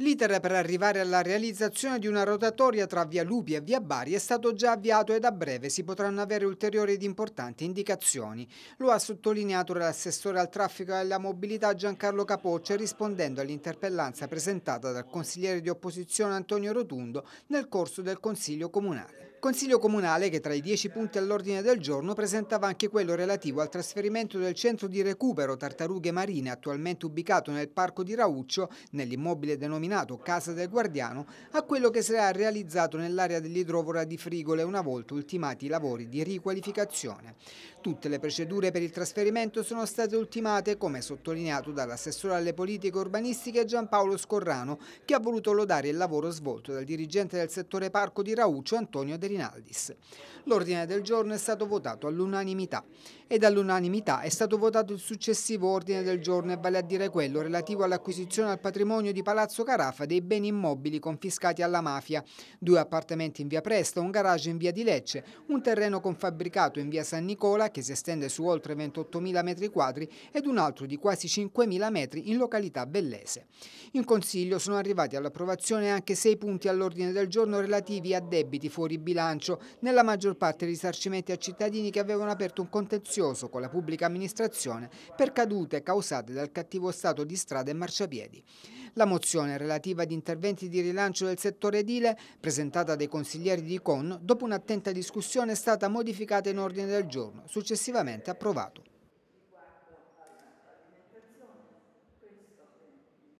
L'iter per arrivare alla realizzazione di una rotatoria tra via Lupi e via Bari è stato già avviato e da breve si potranno avere ulteriori ed importanti indicazioni. Lo ha sottolineato l'assessore al traffico e alla mobilità Giancarlo Capoccia rispondendo all'interpellanza presentata dal consigliere di opposizione Antonio Rotundo nel corso del Consiglio Comunale. Consiglio Comunale che tra i dieci punti all'ordine del giorno presentava anche quello relativo al trasferimento del centro di recupero tartarughe marine attualmente ubicato nel parco di Rauccio, nell'immobile denominato Casa del Guardiano, a quello che sarà realizzato nell'area dell'idrovora di Frigole una volta ultimati i lavori di riqualificazione. Tutte le procedure per il trasferimento sono state ultimate, come sottolineato dall'assessore alle politiche urbanistiche Giampaolo Scorrano, che ha voluto lodare il lavoro svolto dal dirigente del settore parco di Rauccio Antonio De Rinaldis. L'ordine del giorno è stato votato all'unanimità e dall'unanimità è stato votato il successivo ordine del giorno, vale a dire quello relativo all'acquisizione al patrimonio di Palazzo Carafa dei beni immobili confiscati alla mafia, due appartamenti in via Presta, un garage in via di Lecce, un terreno confabbricato in via San Nicola che si estende su oltre 28.000 metri quadri ed un altro di quasi 5.000 metri in località Bellese. In Consiglio sono arrivati all'approvazione anche sei punti all'ordine del giorno relativi a debiti fuori bilancio bilancio, nella maggior parte risarcimenti a cittadini che avevano aperto un contenzioso con la pubblica amministrazione per cadute causate dal cattivo stato di strada e marciapiedi. La mozione relativa ad interventi di rilancio del settore edile, presentata dai consiglieri di CON, dopo un'attenta discussione è stata modificata in ordine del giorno, successivamente approvato.